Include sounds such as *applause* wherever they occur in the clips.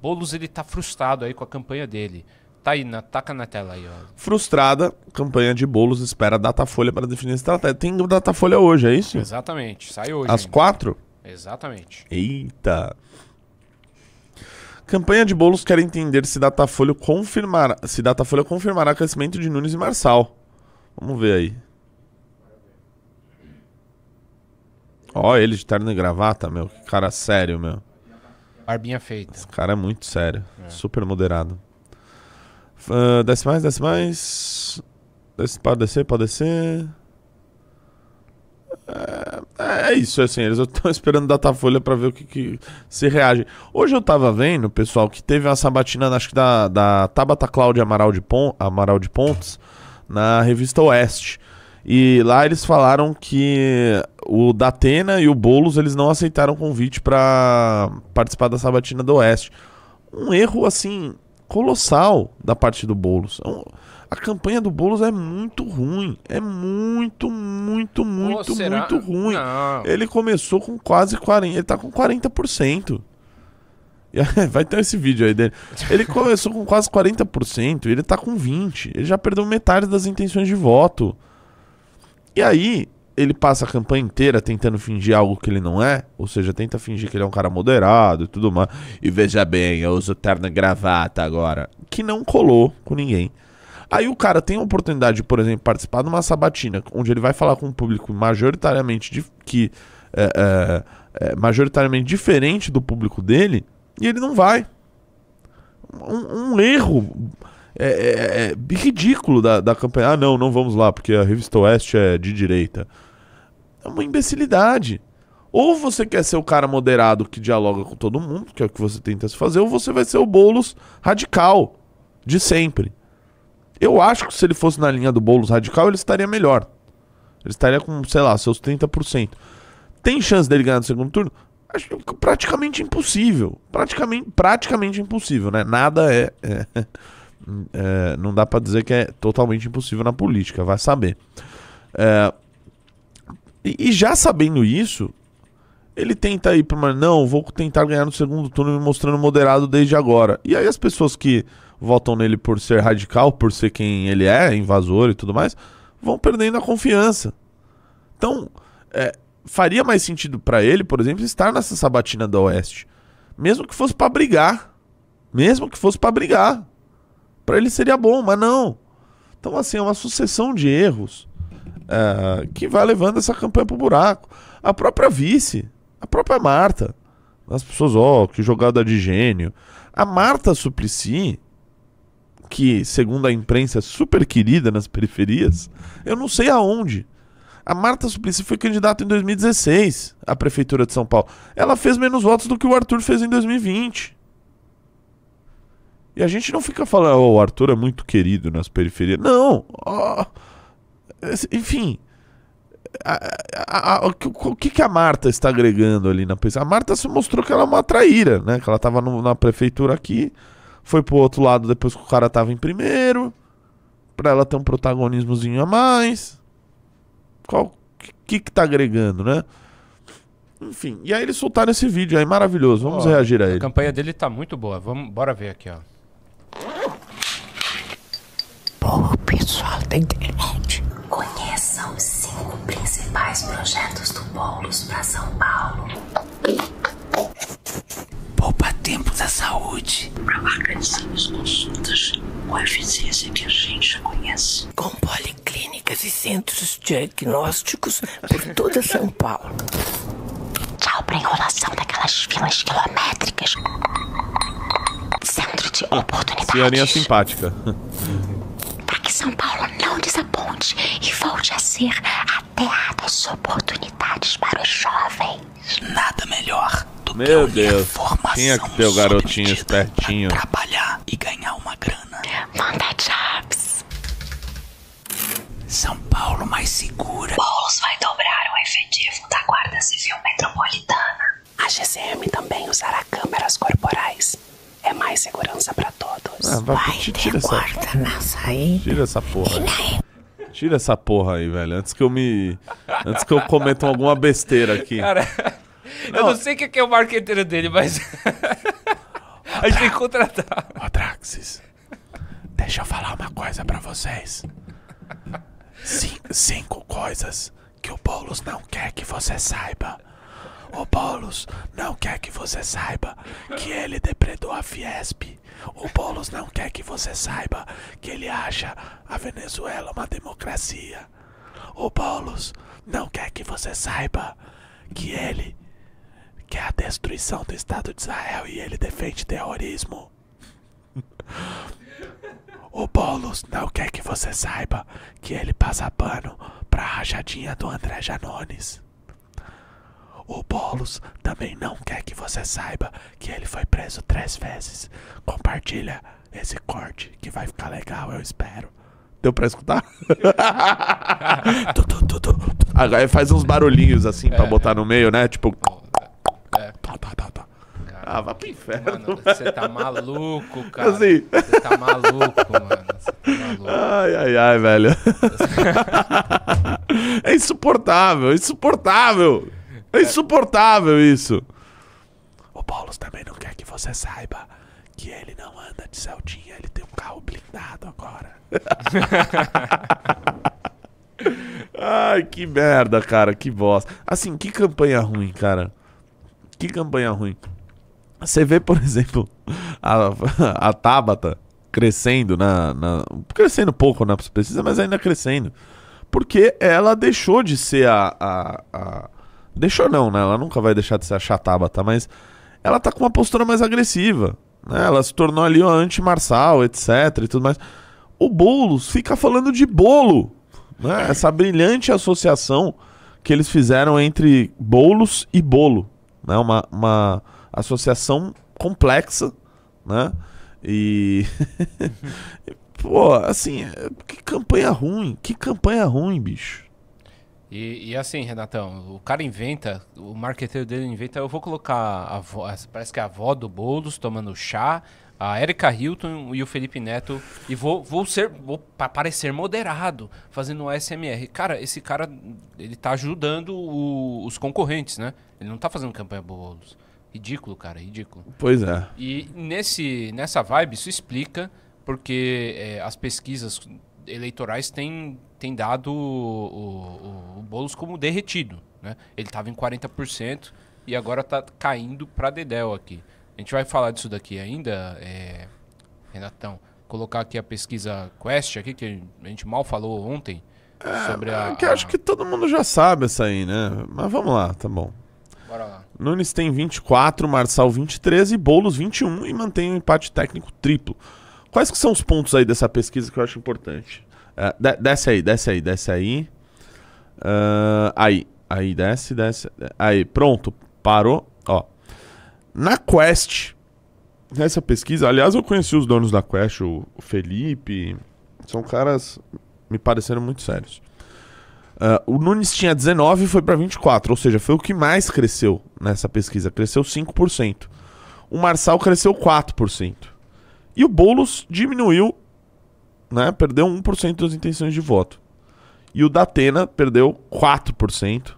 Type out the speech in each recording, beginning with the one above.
Boulos ele tá frustrado aí com a campanha dele. Tá aí, na, taca na tela aí, ó. Frustrada, campanha de bolos espera Datafolha para definir estratégia. Tem Datafolha hoje, é isso? Exatamente, sai hoje. Às quatro? Exatamente. Eita. Campanha de bolos quer entender se Datafolha confirmará, se Datafolha confirmará crescimento de Nunes e Marçal. Vamos ver aí. Ó, ele de terno e gravata, meu. Que cara sério, meu. Barbinha feita. Esse cara é muito sério. É. Super moderado. Uh, desce mais, desce mais. Desce, pode descer, pode descer. É, é, é isso, assim, eles *laughs* estão esperando folha para ver o que, que, se reage. Hoje eu tava vendo, pessoal, que teve uma sabatina, acho que da, da Tabata Cláudia Amaral de, Pon, Amaral de Pontes, na revista Oeste. E lá eles falaram que o Datena e o Boulos eles não aceitaram o convite para participar da Sabatina do Oeste. Um erro assim colossal da parte do Boulos. A campanha do Boulos é muito ruim. É muito, muito, muito, muito ruim. Não. Ele começou com quase 40. Ele tá com 40%. *laughs* Vai ter esse vídeo aí dele. Ele começou com quase 40%, ele tá com 20%. Ele já perdeu metade das intenções de voto. E aí, ele passa a campanha inteira tentando fingir algo que ele não é, ou seja, tenta fingir que ele é um cara moderado e tudo mais. E veja bem, eu uso terno e gravata agora, que não colou com ninguém. Aí o cara tem a oportunidade, por exemplo, participar de uma sabatina, onde ele vai falar com um público majoritariamente de, que é, é, é, majoritariamente diferente do público dele, e ele não vai. um, um erro é é, é, é, ridículo da, da campanha. Ah, não, não vamos lá, porque a revista Oeste é de direita. É uma imbecilidade. Ou você quer ser o cara moderado que dialoga com todo mundo, que é o que você tenta se fazer, ou você vai ser o Boulos radical de sempre. Eu acho que se ele fosse na linha do Boulos radical, ele estaria melhor. Ele estaria com, sei lá, seus 30%. Tem chance dele ganhar no segundo turno? Acho praticamente impossível. Praticamente, praticamente impossível, né? Nada é... é... É, não dá para dizer que é totalmente impossível na política, vai saber. É, e, e, já sabendo isso, ele tenta ir para não, vou tentar ganhar no segundo turno me mostrando moderado desde agora. E aí as pessoas que votam nele por ser radical, por ser quem ele é, invasor e tudo mais, vão perdendo a confiança. Então, é, faria mais sentido para ele, por exemplo, estar nessa sabatina da Oeste, mesmo que fosse para brigar, mesmo que fosse para brigar, para ele seria bom, mas não. Então, assim, é uma sucessão de erros é, que vai levando essa campanha pro buraco. A própria vice, a própria Marta. As pessoas, ó, oh, que jogada de gênio. A Marta Suplicy, que, segundo a imprensa, é super querida nas periferias, eu não sei aonde. A Marta Suplicy foi candidata em 2016 à Prefeitura de São Paulo. Ela fez menos votos do que o Arthur fez em 2020. E a gente não fica falando, oh, o Arthur é muito querido nas periferias. Não! Oh, enfim. o que, que a Marta está agregando ali na pessoa? A Marta se mostrou que ela é uma traíra, né? Que ela estava na prefeitura aqui, foi pro outro lado depois que o cara estava em primeiro, para ela ter um protagonismozinho a mais. Qual que, que tá agregando, né? Enfim, e aí eles soltaram esse vídeo aí maravilhoso. Vamos oh, reagir a, a ele. A campanha dele tá muito boa. Vamos, bora ver aqui, ó. Pô, pessoal da internet. Conheça os cinco principais projetos do Boulos para São Paulo. Poupa tempo da saúde. Para organizar as consultas com a eficiência que a gente conhece. Com policlínicas e centros diagnósticos por toda São Paulo. Tchau para enrolação daquelas filas quilométricas. Centro de oportunidades. Cianinha simpática. São Paulo não desaponte e volte a ser a terra das oportunidades para os jovens. Nada melhor do Meu que Deus. É formação Tinha que ter garotinho espertinho. trabalhar e ganhar uma grana. Manda jobs. São Paulo mais segura. Boulos vai dobrar o efetivo da Guarda Civil Metropolitana. A GCM também usará câmeras corporais é mais segurança para todos. Ah, vai, Vai tira, tira, essa, Tira essa porra. aí. Tira essa porra aí, velho. Antes que eu me. Antes que eu cometa alguma besteira aqui. Cara, eu não, não sei o que é, é o marqueteiro dele, mas. *laughs* a gente tem que contratar. Ô, Draxis, deixa eu falar uma coisa pra vocês. Cin- cinco coisas que o Boulos não quer que você saiba. O Boulos não quer que você saiba que ele depredou a Fiesp. O Boulos não quer que você saiba que ele acha a Venezuela uma democracia. O Boulos não quer que você saiba que ele quer é a destruição do Estado de Israel e ele defende terrorismo. O Boulos não quer que você saiba que ele passa pano pra rajadinha do André Janones. O Boulos também não quer que você saiba que ele foi preso três vezes. Compartilha esse corte que vai ficar legal, eu espero. Deu pra escutar? tu, *laughs* tu, tu, tu, tu. Agora faz uns barulhinhos assim é, pra botar é. no meio, né? Tipo. É. Tá, tá, tá, tá. Ah, vai pro inferno. Mano, você tá maluco, *laughs* cara. Assim. Você tá maluco, mano. Você tá maluco. Ai, ai, ai, velho. *laughs* é insuportável, é insuportável. É insuportável isso. O Paulo também não quer que você saiba que ele não anda de Celtinha, ele tem um carro blindado agora. *laughs* Ai, que merda, cara, que bosta. Assim, que campanha ruim, cara. Que campanha ruim. Você vê, por *laughs* exemplo, a, a Tabata crescendo na, na, Crescendo pouco na é precisa, mas ainda crescendo. Porque ela deixou de ser a, a, a Deixou não, né? Ela nunca vai deixar de ser a tá mas ela tá com uma postura mais agressiva. Né? Ela se tornou ali uma anti-marçal, etc e tudo mais. O Boulos fica falando de bolo. Né? Essa brilhante associação que eles fizeram entre bolos e bolo. Né? Uma, uma associação complexa, né? E. *laughs* Pô, assim, que campanha ruim, que campanha ruim, bicho. E, e, assim, Renatão, o cara inventa, o marqueteiro dele inventa, eu vou colocar a avó, parece que é a avó do Boulos tomando chá, a Erika Hilton e o Felipe Neto, e vou, vou ser, vou parecer moderado, fazendo o SMR. Cara, esse cara, ele tá ajudando o, os concorrentes, né? Ele não tá fazendo campanha Boulos. Ridículo, cara, ridículo. Pois é. E nesse, nessa vibe, isso explica porque é, as pesquisas eleitorais tem, tem dado o, o, o Boulos como derretido. Né? Ele estava em 40% e agora está caindo para Dedel aqui. A gente vai falar disso daqui ainda, é, Renatão. Colocar aqui a pesquisa Quest, aqui, que a gente mal falou ontem. É, sobre a, é que a... acho que todo mundo já sabe essa aí, né? Mas vamos lá, tá bom. Bora lá. Nunes tem 24, Marçal 23 e Boulos 21 e mantém o um empate técnico triplo. Quais que são os pontos aí dessa pesquisa que eu acho importante? Uh, desce aí, desce aí, desce aí. Uh, aí, aí, desce, desce. Aí, pronto, parou. Ó. Na Quest, nessa pesquisa, aliás, eu conheci os donos da Quest, o Felipe. São caras, me pareceram muito sérios. Uh, o Nunes tinha 19 e foi para 24, ou seja, foi o que mais cresceu nessa pesquisa. Cresceu 5%. O Marçal cresceu 4%. E o Boulos diminuiu, né, perdeu 1% das intenções de voto. E o Datena perdeu 4%.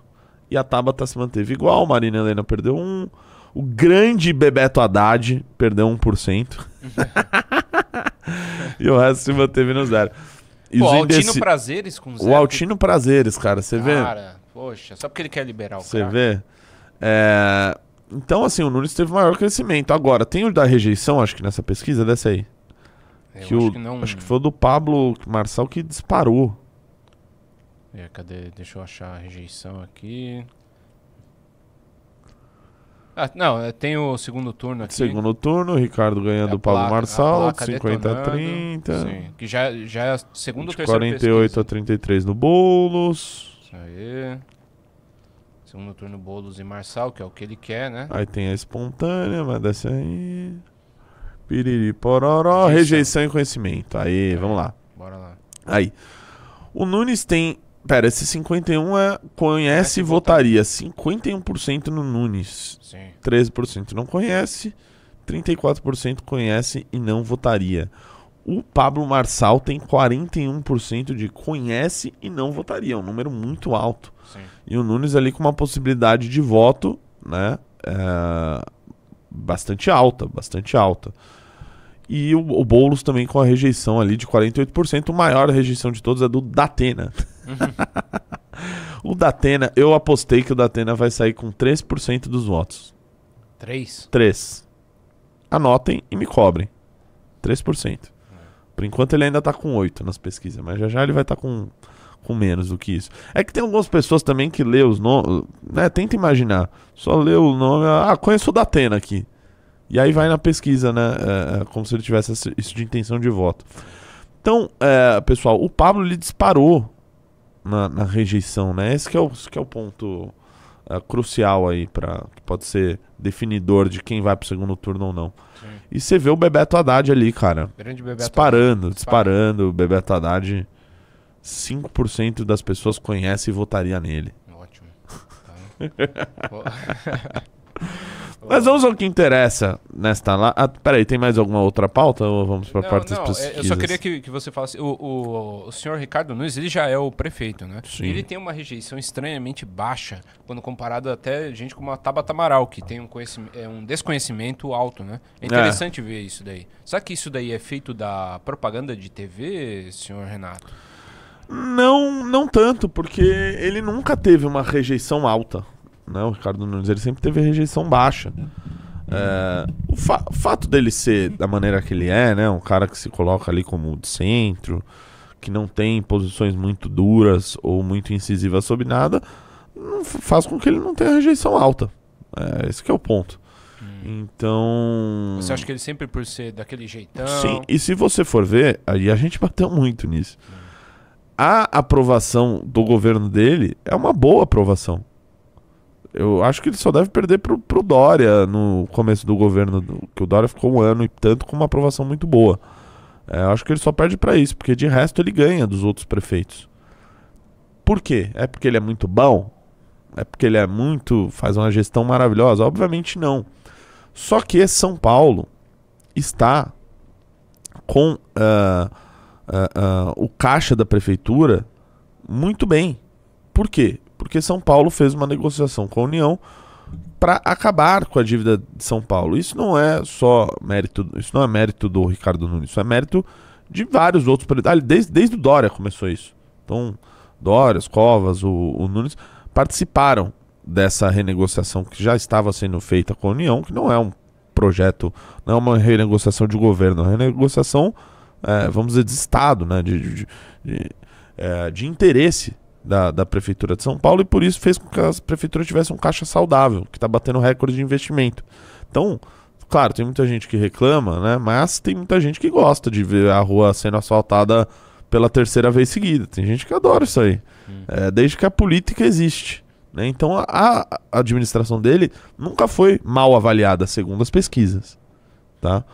E a Tabata tá se manteve igual, Marina Helena perdeu 1%. O grande Bebeto Haddad perdeu 1%. *laughs* e o resto se manteve no zero. E Pô, Altino Prazeres com zero. O Altino que... Prazeres, cara, você vê? Cara, poxa, só porque ele quer liberar o Você vê? É... Então, assim, o Nunes teve maior crescimento. Agora, tem o da rejeição, acho que nessa pesquisa, dessa aí. Eu que acho, o, que não... acho que foi o do Pablo Marçal que disparou. É, cadê? Deixa eu achar a rejeição aqui. Ah, não, é, tem o segundo turno aqui. Segundo turno, Ricardo ganhando é o Pablo Marçal, 50 a 30. Sim, que já, já é segundo ou terceiro 48 pesquisa. a 33 no Boulos. Isso aí. Segundo turno, Boulos e Marçal, que é o que ele quer, né? Aí tem a espontânea, mas dessa aí. Piriri, pororó, rejeição. e conhecimento. Aí, é, vamos lá. Bora lá. Aí. O Nunes tem. Pera, esse 51 é conhece e votaria. 51% no Nunes. Sim. 13% não conhece. 34% conhece e não votaria. O Pablo Marçal tem 41% de conhece e não votaria, um número muito alto. Sim. E o Nunes ali com uma possibilidade de voto, né? É, bastante alta, bastante alta. E o, o Boulos também com a rejeição ali de 48%. O maior rejeição de todos é do Datena. Uhum. *laughs* o Datena, eu apostei que o Datena vai sair com 3% dos votos. 3? 3. Anotem e me cobrem. 3%. Por enquanto ele ainda está com 8 nas pesquisas, mas já já ele vai estar tá com, com menos do que isso. É que tem algumas pessoas também que lê os nomes, né? Tenta imaginar. Só lê o nome, ah, conheço o Datena aqui. E aí vai na pesquisa, né? É, é como se ele tivesse isso de intenção de voto. Então, é, pessoal, o Pablo ele disparou na, na, rejeição, né? Esse que é o, que é o ponto uh, crucial aí para que pode ser definidor de quem vai pro segundo turno ou não. Sim. E você vê o Bebeto Haddad ali, cara. Grande Bebeto disparando, Haddad. disparando. O Bebeto Haddad, 5% das pessoas conhece e votaria nele. Ótimo. *laughs* Tá. *laughs* Mas vamos ao que interessa nesta lá. Ah, peraí, tem mais alguma outra pauta ou vamos para a parte das é, Eu só queria que, que você falasse. O, o, o, senhor Ricardo Nunes, ele já é o prefeito, né? Sim. Ele tem uma rejeição estranhamente baixa quando comparado até gente como a Tabata Amaral, que tem um, é, um desconhecimento alto, né? É, é. interessante é. ver isso daí. Será que isso daí é feito da propaganda de TV, senhor Renato? Não, não tanto, porque ele nunca teve uma rejeição alta né? O Ricardo Nunes ele sempre teve rejeição baixa. É, o, fa fato dele ser da maneira que ele é, né? Um cara que se coloca ali como de centro, que não tem posições muito duras ou muito incisivas sobre nada, faz com que ele não tenha rejeição alta. É, esse é o ponto. Hum. Então. Você acha que ele sempre por ser daquele jeitão? Sim, e se você for ver, aí a gente *laughs* bateu muito nisso. Hum. A aprovação do governo dele é uma boa aprovação eu acho que ele só deve perder pro, pro Dória no começo do governo, que o Dória ficou um ano e tanto com uma aprovação muito boa. É, acho que ele só perde para isso, porque de resto ele ganha dos outros prefeitos. Por quê? É porque ele é muito bom? É porque ele é muito. faz uma gestão maravilhosa? Obviamente não. Só que São Paulo está com uh, uh, uh, o caixa da prefeitura muito bem. Por quê? porque São Paulo fez uma negociação com a União para acabar com a dívida de São Paulo. Isso não é só mérito, isso não é mérito do Ricardo Nunes, isso é mérito de vários outros presidentes. Desde, desde o Dória começou isso. Então, Dória, Covas, o, o Nunes participaram dessa renegociação que já estava sendo feita com a União, que não é um projeto, não é uma renegociação de governo, é uma renegociação, é, vamos dizer, de Estado, né? de, de, de, é, de interesse da, da Prefeitura de São Paulo e por isso fez com que a Prefeitura tivesse um caixa saudável, que está batendo recorde de investimento. Então, claro, tem muita gente que reclama, né? Mas tem muita gente que gosta de ver a rua sendo asfaltada pela terceira vez seguida. Tem gente que adora isso aí. Hum. É, desde que a política existe. Né? Então a, a administração dele nunca foi mal avaliada, segundo as pesquisas. Tá?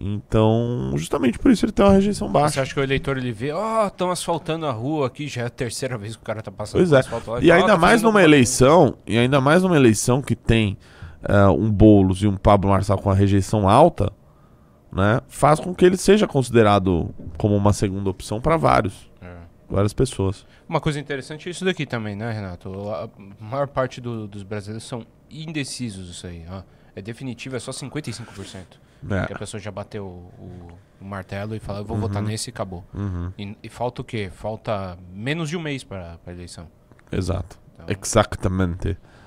Então, justamente por isso ele tem uma rejeição baixa. Você acha que o eleitor ele vê, ó, oh, estão asfaltando a rua aqui, já é a terceira vez que o cara tá passando pois é. asfalto lá. E ainda tá mais numa eleição, e ainda mais numa eleição que tem uh, um Boulos e um Pablo Marçal com a rejeição alta, né? Faz com que ele seja considerado como uma segunda opção para vários. É várias pessoas. Uma coisa interessante é isso daqui também, né, Renato? A maior parte do, dos brasileiros são indecisos isso aí. Ó. É definitivo, é só 55%. É. Que a pessoa já bateu o, o martelo e falou eu vou uhum. votar nesse e acabou. Uhum. E, e, falta o quê? Falta menos de um mês para a eleição. Exato. Então... Exatamente.